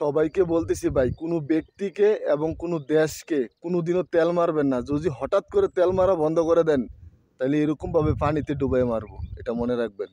সবাইকে বলতেছি ভাই কোনো ব্যক্তিকে এবং কোনো দেশকে কোনো দিনও তেল মারবেন না যদি হঠাৎ করে তেল মারা বন্ধ করে দেন তাহলে এরকমভাবে পানিতে ডুবাই মারবো এটা মনে রাখবেন